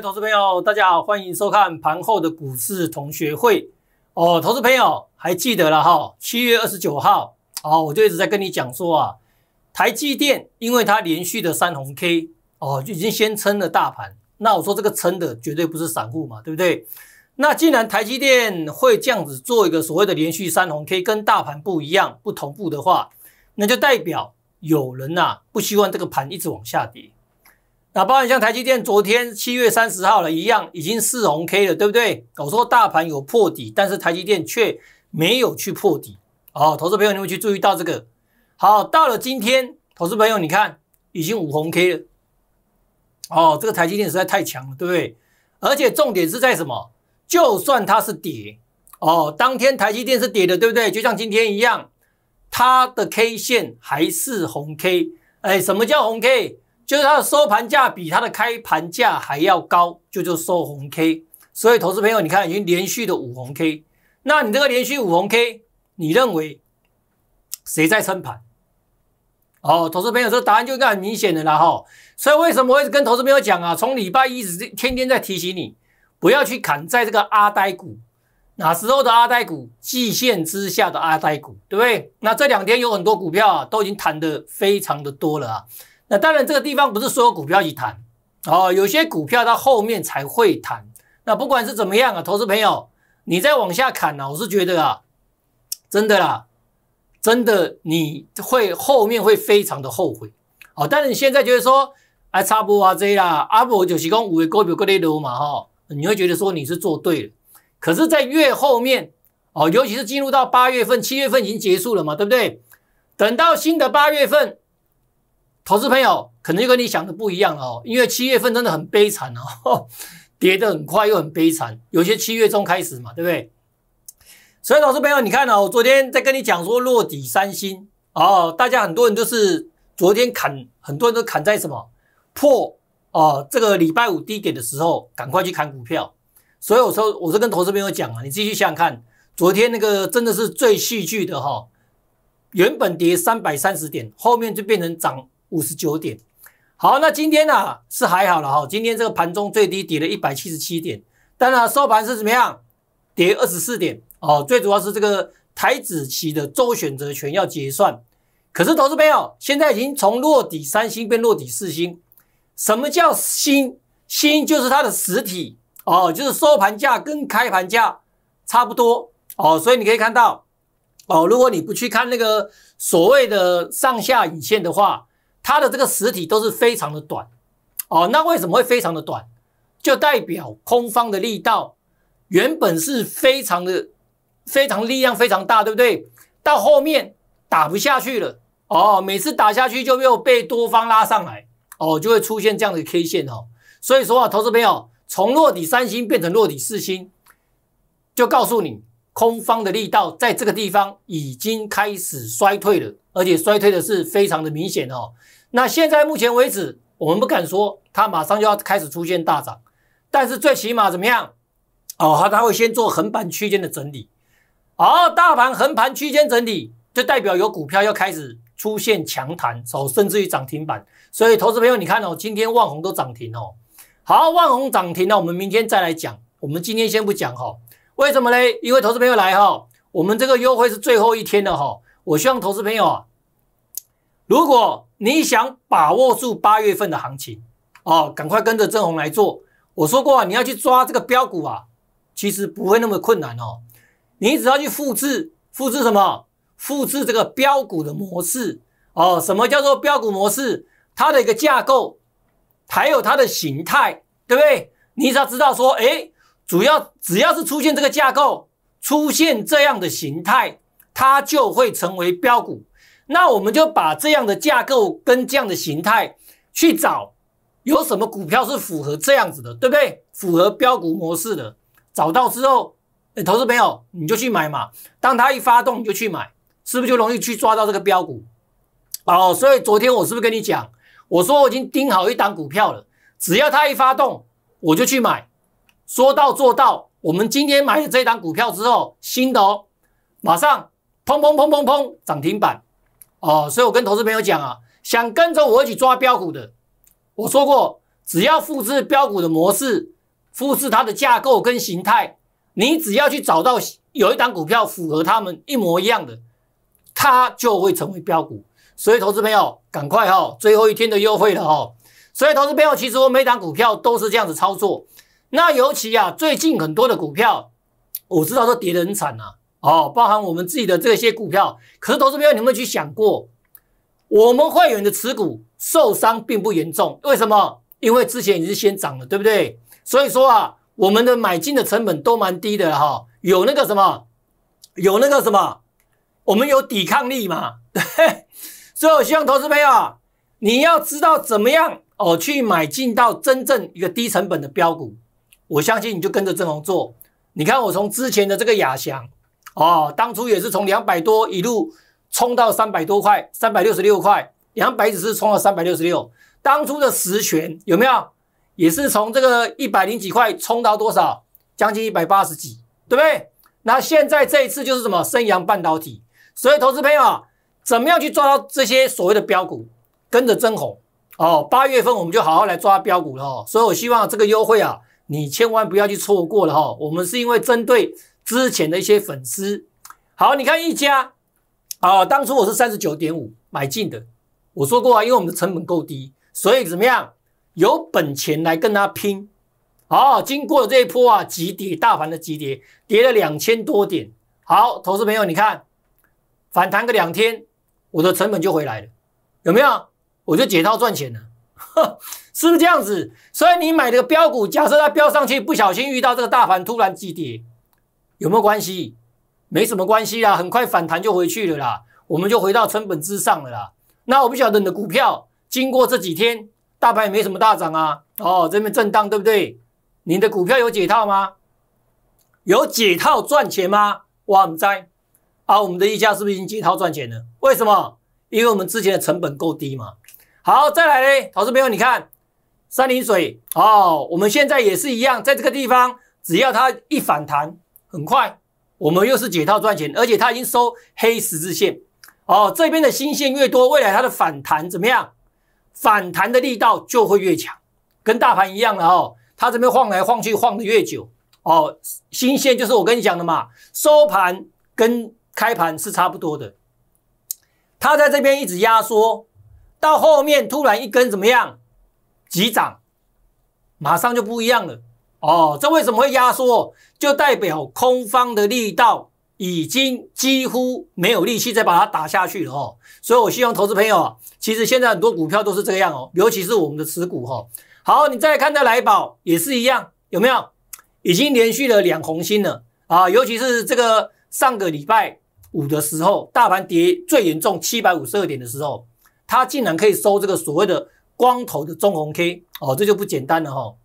投资朋友，大家好，欢迎收看盘后的股市同学会哦。投资朋友还记得了哈，七月二十九号，哦，我就一直在跟你讲说啊，台积电因为它连续的三红 K 哦，就已经先撑了大盘。那我说这个撑的绝对不是散户嘛，对不对？那既然台积电会这样子做一个所谓的连续三红 K，跟大盘不一样，不同步的话，那就代表有人呐不希望这个盘一直往下跌。那包括像台积电昨天七月三十号了一样，已经四红 K 了，对不对？我说大盘有破底，但是台积电却没有去破底。哦，投资朋友你们去注意到这个。好，到了今天，投资朋友你看已经五红 K 了。哦，这个台积电实在太强了，对不对？而且重点是在什么？就算它是跌，哦，当天台积电是跌的，对不对？就像今天一样，它的 K 线还是红 K。哎，什么叫红 K？就是它的收盘价比它的开盘价还要高，就就收红 K。所以，投资朋友，你看已经连续的五红 K。那你这个连续五红 K，你认为谁在撑盘？哦，投资朋友，这答案就应该很明显的啦，哈。所以，为什么会跟投资朋友讲啊？从礼拜一直天天在提醒你，不要去砍在这个阿呆股，哪时候的阿呆股？季线之下的阿呆股，对不对？那这两天有很多股票啊，都已经弹得非常的多了啊。那当然，这个地方不是所有股票一谈哦，有些股票到后面才会谈。那不管是怎么样啊，投资朋友，你再往下砍呢，我是觉得啊，真的啦，真的你会后面会非常的后悔哦。但是你现在觉得说，哎，差不啊这啦，阿布九七公五位高比高低多嘛哈，你会觉得说你是做对了。可是，在月后面哦，尤其是进入到八月份，七月份已经结束了嘛，对不对？等到新的八月份。投资朋友可能就跟你想的不一样了哦，因为七月份真的很悲惨哦，跌得很快又很悲惨，有些七月中开始嘛，对不对？所以投师朋友，你看哦，我昨天在跟你讲说落底三星哦，大家很多人都是昨天砍，很多人都砍在什么破啊？这个礼拜五低点的时候，赶快去砍股票。所以我说，我是跟投资朋友讲啊，你自己想想看，昨天那个真的是最戏剧的哈，原本跌三百三十点，后面就变成涨。五十九点，好，那今天呢是还好了哈，今天这个盘中最低跌了一百七十七点，当然收盘是怎么样，跌二十四点哦，最主要是这个台子期的周选择权要结算，可是投资朋友现在已经从落底三星变落底四星，什么叫星？星就是它的实体哦，就是收盘价跟开盘价差不多哦，所以你可以看到哦，如果你不去看那个所谓的上下影线的话。它的这个实体都是非常的短哦，那为什么会非常的短？就代表空方的力道原本是非常的非常力量非常大，对不对？到后面打不下去了哦，每次打下去就又被多方拉上来哦，就会出现这样的 K 线哦。所以说啊，投资朋友从落底三星变成落底四星，就告诉你。空方的力道在这个地方已经开始衰退了，而且衰退的是非常的明显哦。那现在目前为止，我们不敢说它马上就要开始出现大涨，但是最起码怎么样哦？好，它会先做横盘区间的整理。好，大盘横盘区间整理，就代表有股票要开始出现强弹，哦，甚至于涨停板。所以，投资朋友，你看哦，今天万红都涨停哦。好，万红涨停那我们明天再来讲，我们今天先不讲哈。为什么呢？因为投资朋友来哈，我们这个优惠是最后一天的哈。我希望投资朋友啊，如果你想把握住八月份的行情哦，赶快跟着正红来做。我说过啊，你要去抓这个标股啊，其实不会那么困难哦。你只要去复制复制什么？复制这个标股的模式哦。什么叫做标股模式？它的一个架构，还有它的形态，对不对？你只要知道说，哎。主要只要是出现这个架构，出现这样的形态，它就会成为标股。那我们就把这样的架构跟这样的形态去找，有什么股票是符合这样子的，对不对？符合标股模式的，找到之后，投资朋友你就去买嘛。当它一发动，你就去买，是不是就容易去抓到这个标股？哦，所以昨天我是不是跟你讲，我说我已经盯好一档股票了，只要它一发动，我就去买。说到做到，我们今天买了这档股票之后，新的哦，马上砰砰砰砰砰涨停板，哦，所以我跟投资朋友讲啊，想跟着我一起抓标股的，我说过，只要复制标股的模式，复制它的架构跟形态，你只要去找到有一档股票符合他们一模一样的，它就会成为标股。所以投资朋友，赶快哈，最后一天的优惠了哈。所以投资朋友，其实我每档股票都是这样子操作。那尤其啊，最近很多的股票，我知道都跌得很惨了，哦，包含我们自己的这些股票。可是，投资朋友，你有没有去想过，我们会员的持股受伤并不严重？为什么？因为之前已经先涨了，对不对？所以说啊，我们的买进的成本都蛮低的哈，有那个什么，有那个什么，我们有抵抗力嘛。所以，我希望投资朋友啊，你要知道怎么样哦，去买进到真正一个低成本的标股。我相信你就跟着郑红做，你看我从之前的这个亚翔，哦，当初也是从两百多一路冲到三百多块，三百六十六块，两百只是冲到三百六十六。当初的石泉有没有，也是从这个一百零几块冲到多少，将近一百八十几，对不对？那现在这一次就是什么升阳半导体，所以投资朋友啊，怎么样去抓到这些所谓的标股，跟着增红哦，八月份我们就好好来抓标股了。哦。所以我希望这个优惠啊。你千万不要去错过了哈！我们是因为针对之前的一些粉丝，好，你看一家，啊，当初我是三十九点五买进的，我说过啊，因为我们的成本够低，所以怎么样有本钱来跟他拼，哦，经过这一波啊急跌，大盘的急跌，跌了两千多点，好，投资朋友你看，反弹个两天，我的成本就回来了，有没有？我就解套赚钱了。是不是这样子？所以你买的个标股，假设它飙上去，不小心遇到这个大盘突然急跌，有没有关系？没什么关系啦，很快反弹就回去了啦，我们就回到成本之上了啦。那我不晓得你的股票经过这几天，大盘也没什么大涨啊，哦，这边震荡对不对？你的股票有解套吗？有解套赚钱吗？哇，我们在？啊，我们的溢价是不是已经解套赚钱了？为什么？因为我们之前的成本够低嘛。好，再来嘞，投资朋友，你看，三零水哦，我们现在也是一样，在这个地方，只要它一反弹，很快，我们又是解套赚钱，而且它已经收黑十字线，哦，这边的新线越多，未来它的反弹怎么样？反弹的力道就会越强，跟大盘一样的哦，它这边晃来晃去，晃的越久，哦，新线就是我跟你讲的嘛，收盘跟开盘是差不多的，它在这边一直压缩。到后面突然一根怎么样？急涨，马上就不一样了哦。这为什么会压缩？就代表空方的力道已经几乎没有力气再把它打下去了哦。所以我希望投资朋友啊，其实现在很多股票都是这样哦，尤其是我们的持股哈。好，你再看这来宝也是一样，有没有？已经连续了两红心了啊！尤其是这个上个礼拜五的时候，大盘跌最严重七百五十二点的时候。他竟然可以收这个所谓的光头的中红 K 哦，这就不简单了哈。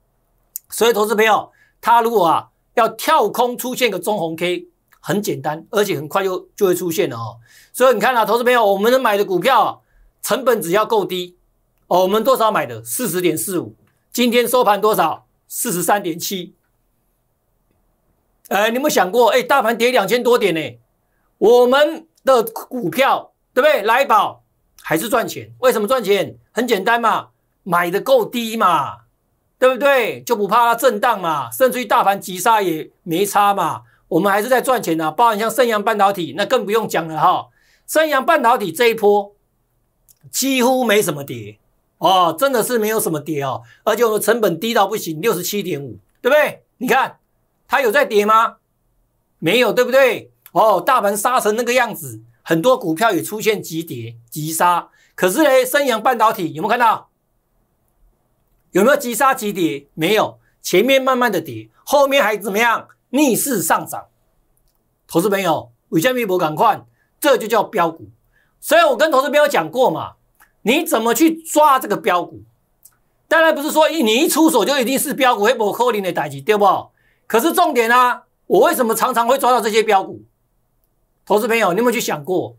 所以，投资朋友，他如果啊要跳空出现个中红 K，很简单，而且很快就就会出现了哦。所以，你看啊，投资朋友，我们能买的股票，成本只要够低哦。我们多少买的？四十点四五，今天收盘多少？四十三点七。哎，你有没有想过？哎，大盘跌两千多点呢，我们的股票，对不对？来宝。还是赚钱？为什么赚钱？很简单嘛，买的够低嘛，对不对？就不怕它震荡嘛，甚至于大盘急杀也没差嘛。我们还是在赚钱的，包含像圣阳半导体，那更不用讲了哈。圣阳半导体这一波几乎没什么跌哦，真的是没有什么跌哦，而且我们成本低到不行，六十七点五，对不对？你看它有在跌吗？没有，对不对？哦，大盘杀成那个样子。很多股票也出现急跌、急杀，可是呢，升阳半导体有没有看到？有没有急杀、急跌？没有，前面慢慢的跌，后面还怎么样？逆势上涨。投资朋友，有声微博赶快，这就叫标股。所以我跟投资朋友讲过嘛，你怎么去抓这个标股？当然不是说你一出手就一定是标股，黑布扣零的代级对不？可是重点啊，我为什么常常会抓到这些标股？投资朋友，你有没有去想过？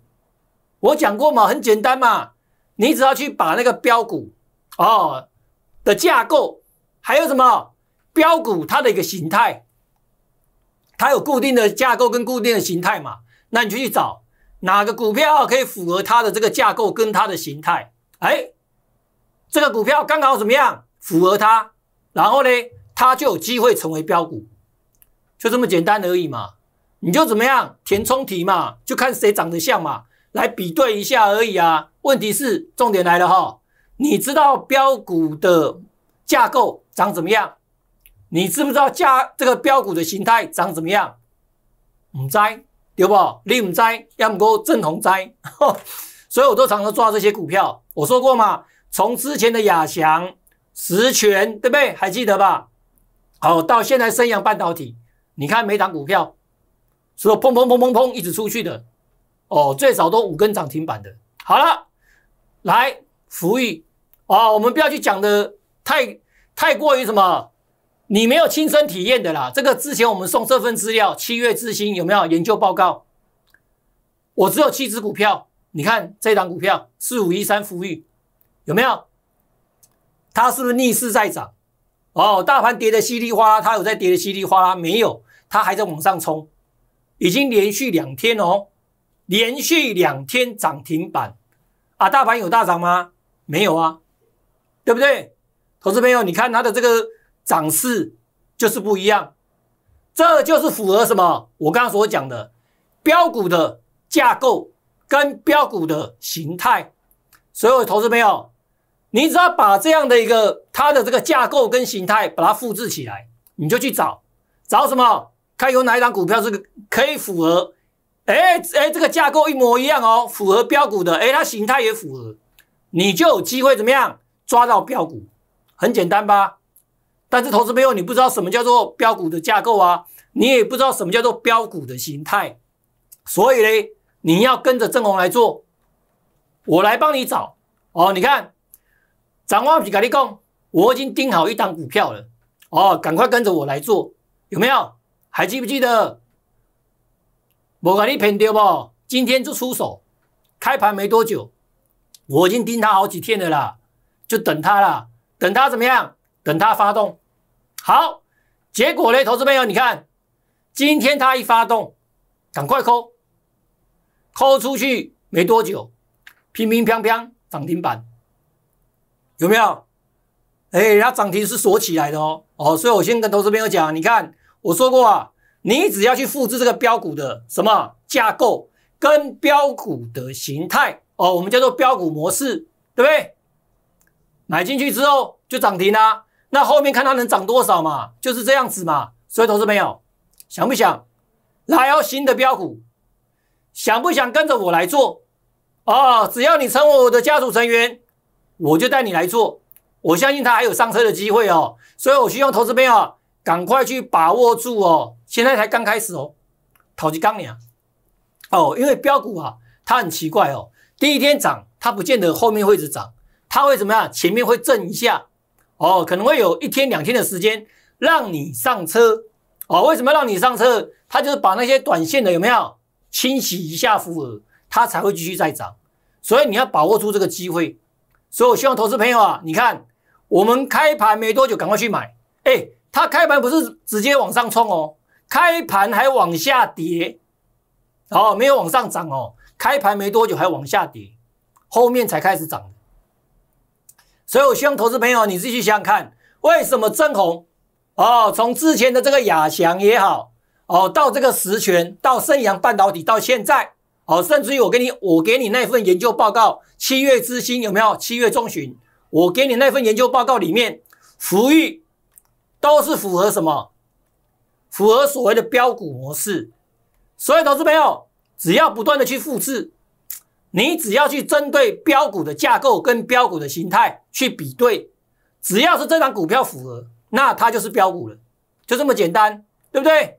我讲过嘛，很简单嘛，你只要去把那个标股哦的架构，还有什么标股它的一个形态，它有固定的架构跟固定的形态嘛，那你就去找哪个股票可以符合它的这个架构跟它的形态，哎，这个股票刚好怎么样符合它，然后呢，它就有机会成为标股，就这么简单而已嘛。你就怎么样填充题嘛，就看谁长得像嘛，来比对一下而已啊。问题是重点来了哈，你知道标股的架构长怎么样？你知不知道价这个标股的形态长怎么样？唔知，对不？你唔知，要么过正统知。所以我都常常抓这些股票，我说过嘛，从之前的亚翔、十全，对不对？还记得吧？好，到现在升阳半导体，你看每档股票。所不砰砰砰砰砰一直出去的，哦，最少都五根涨停板的。好了，来福裕啊，我们不要去讲的太太过于什么，你没有亲身体验的啦。这个之前我们送这份资料，七月之星有没有研究报告？我只有七只股票，你看这档股票四五一三福裕有没有？它是不是逆势在涨？哦，大盘跌的稀里哗啦，它有在跌的稀里哗啦没有？它还在往上冲。已经连续两天哦，连续两天涨停板啊！大盘有大涨吗？没有啊，对不对，投资朋友？你看它的这个涨势就是不一样，这就是符合什么？我刚刚所讲的标股的架构跟标股的形态。所以，投资朋友，你只要把这样的一个它的这个架构跟形态把它复制起来，你就去找找什么？看有哪一档股票是可以符合，哎哎，这个架构一模一样哦，符合标股的，哎，它形态也符合，你就有机会怎么样抓到标股，很简单吧？但是投资朋友，你不知道什么叫做标股的架构啊，你也不知道什么叫做标股的形态，所以嘞，你要跟着正红来做，我来帮你找哦。你看，掌握皮卡利贡，我已经盯好一档股票了哦，赶快跟着我来做，有没有？还记不记得？我跟你骗掉不？今天就出手，开盘没多久，我已经盯他好几天的了，就等他了，等他怎么样？等他发动。好，结果呢？投资朋友，你看，今天他一发动，赶快扣，扣出去没多久，乒乒乓乓涨停板，有没有？哎，家涨停是锁起来的哦，哦，所以我先跟投资朋友讲，你看。我说过啊，你只要去复制这个标股的什么架构跟标股的形态哦，我们叫做标股模式，对不对？买进去之后就涨停啦，那后面看它能涨多少嘛，就是这样子嘛。所以，投资朋友想不想来到新的标股？想不想跟着我来做？哦，只要你成为我的家族成员，我就带你来做。我相信它还有上车的机会哦。所以，我希望投资朋友。赶快去把握住哦！现在才刚开始哦，投资刚年哦，因为标股啊，它很奇怪哦，第一天涨，它不见得后面会一直涨，它会怎么样？前面会震一下哦，可能会有一天两天的时间让你上车哦。为什么让你上车？它就是把那些短线的有没有清洗一下浮合，它才会继续再涨。所以你要把握住这个机会。所以我希望投资朋友啊，你看我们开盘没多久，赶快去买哎。它开盘不是直接往上冲哦，开盘还往下跌，哦，没有往上涨哦，开盘没多久还往下跌，后面才开始涨所以我希望投资朋友你自己想想看，为什么增红？哦，从之前的这个亚翔也好，哦，到这个实权，到盛阳半导体，到现在，哦，甚至于我给你，我给你那份研究报告，七月之星有没有？七月中旬我给你那份研究报告里面，福裕。都是符合什么？符合所谓的标股模式。所以，投资朋友只要不断的去复制，你只要去针对标股的架构跟标股的形态去比对，只要是这张股票符合，那它就是标股了，就这么简单，对不对？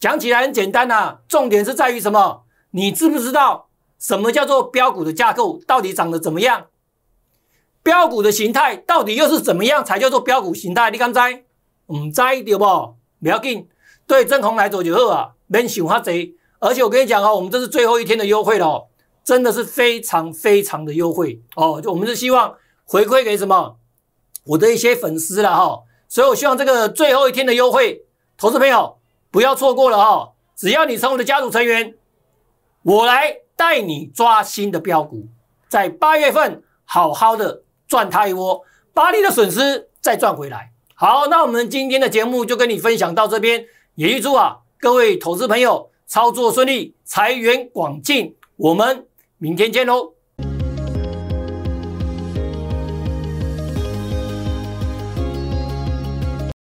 讲起来很简单呐，重点是在于什么？你知不知道什么叫做标股的架构到底长得怎么样？标股的形态到底又是怎么样才叫做标股形态？你敢猜？唔知对不？不要紧，对正红来做就好啊，免想哈多。而且我跟你讲哦，我们这是最后一天的优惠了，真的是非常非常的优惠哦。就我们是希望回馈给什么？我的一些粉丝了哈。所以我希望这个最后一天的优惠，投资朋友不要错过了哈。只要你成为我的家族成员，我来带你抓新的标股，在八月份好好的赚他一窝，把你的损失再赚回来。好，那我们今天的节目就跟你分享到这边，也预祝啊各位投资朋友操作顺利，财源广进。我们明天见喽。